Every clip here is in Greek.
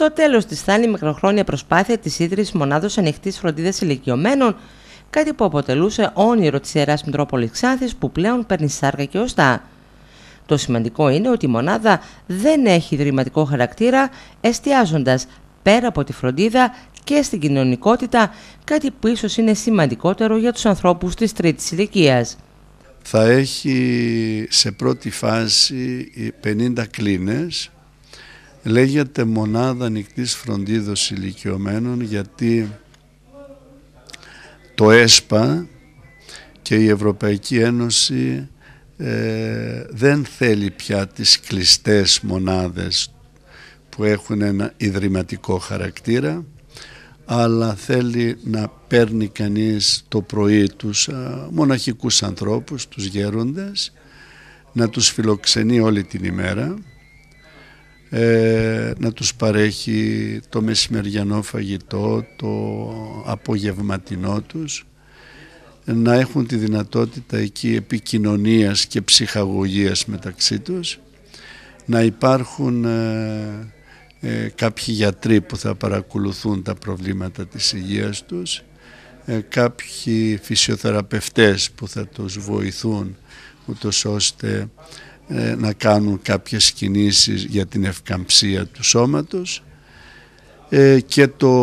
Στο τέλος της, θα είναι η μικροχρόνια προσπάθεια της ίδρυσης μονάδος ανοιχτής φροντίδας ηλικιωμένων, κάτι που αποτελούσε όνειρο της Ιεράς Μητρόπολης Ξάνθης που πλέον παίρνει σάρκα και οστά. Το σημαντικό είναι ότι η μονάδα δεν έχει ιδρυματικό χαρακτήρα, εστιάζοντας πέρα από τη φροντίδα και στην κοινωνικότητα, κάτι που ίσως είναι σημαντικότερο για τους ανθρώπους της τρίτης ηλικίας. Θα έχει σε πρώτη φάση 50 κλίνες Λέγεται μονάδα ανοιχτής φροντίδος ηλικιωμένων γιατί το ΕΣΠΑ και η Ευρωπαϊκή Ένωση ε, δεν θέλει πια τις κλειστές μονάδες που έχουν ένα ιδρυματικό χαρακτήρα αλλά θέλει να παίρνει κανείς το πρωί τους α, ε, μοναχικούς ανθρώπους, τους γέροντες, να τους φιλοξενεί όλη την ημέρα ε, να τους παρέχει το μεσημεριανό φαγητό, το απογευματινό τους, να έχουν τη δυνατότητα εκεί επικοινωνίας και ψυχαγωγίας μεταξύ τους, να υπάρχουν ε, ε κάποιοι γιατροί που θα παρακολουθούν τα προβλήματα της υγείας τους, ε, κάποιοι φυσιοθεραπευτές που θα τους βοηθούν ούτως ώστε ε, να κάνουν κάποιες κινήσεις για την ευκαμψία του σώματος ε, και το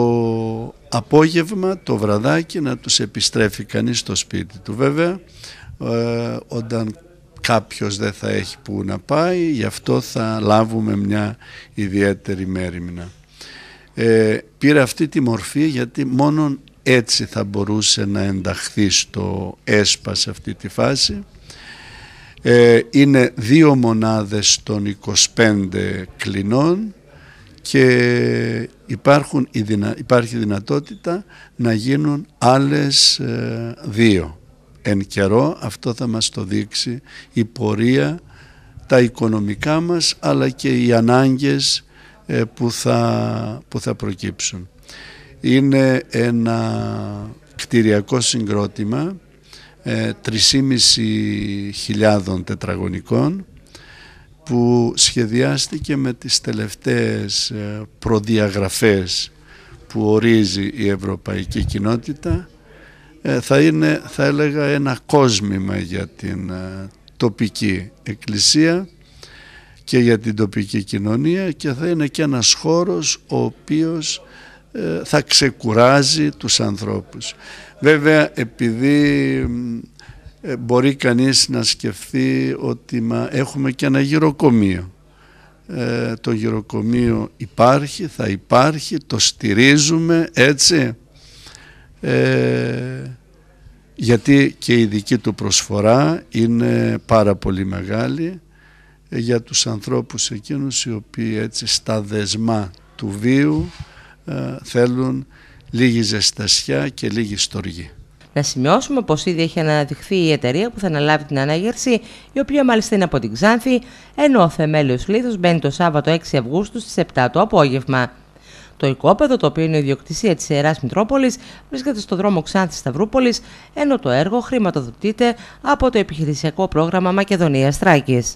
απόγευμα, το βραδάκι να τους επιστρέφει κανείς στο σπίτι του. Βέβαια, ε, όταν κάποιος δεν θα έχει που να πάει, γι' αυτό θα λάβουμε μια ιδιαίτερη μέρημνα. Ε, πήρε αυτή τη μορφή γιατί μόνον έτσι θα μπορούσε να ενταχθεί στο ΕΣΠΑ σε αυτή τη φάση ε, είναι δύο μονάδες των 25 κλινών και υπάρχουν, υπάρχει δυνατότητα να γίνουν άλλες ε, δύο. Εν καιρό αυτό θα μας το δείξει η πορεία, τα οικονομικά μας αλλά και οι ανάγκες ε, που θα, που θα προκύψουν. Είναι ένα κτηριακό συγκρότημα 3.500 τετραγωνικών που σχεδιάστηκε με τις τελευταίες ε, προδιαγραφές που ορίζει η Ευρωπαϊκή Κοινότητα ε, θα είναι θα έλεγα ένα κόσμημα για την ε, τοπική εκκλησία και για την τοπική κοινωνία και θα είναι και ένας χώρος ο οποίος ε, θα ξεκουράζει τους ανθρώπους. Βέβαια επειδή ε, μπορεί κανείς να σκεφτεί ότι μα, έχουμε και ένα γυροκομείο. Ε, το γυροκομείο υπάρχει, θα υπάρχει, το στηρίζουμε έτσι. Ε, γιατί και η δική του προσφορά είναι πάρα πολύ μεγάλη για τους ανθρώπους εκείνους οι οποίοι έτσι στα δεσμά του βίου ε, θέλουν λίγη ζεστασιά και λίγη στοργή. Να σημειώσουμε πως ήδη έχει αναδειχθεί η εταιρεία που θα αναλάβει την ανάγερση, η οποία μάλιστα είναι από την Ξάνθη, ενώ ο θεμέλιος λίθος μπαίνει το Σάββατο 6 Αυγούστου στις 7 το απόγευμα. Το οικόπεδο, το οποίο είναι η διοκτησία της Ιεράς Μητρόπολης, βρίσκεται στο δρόμο Ξάνθης Σταυρούπολης, ενώ το έργο χρηματοδοτείται από το επιχειρησιακό πρόγραμμα Μακεδονίας Τράκης.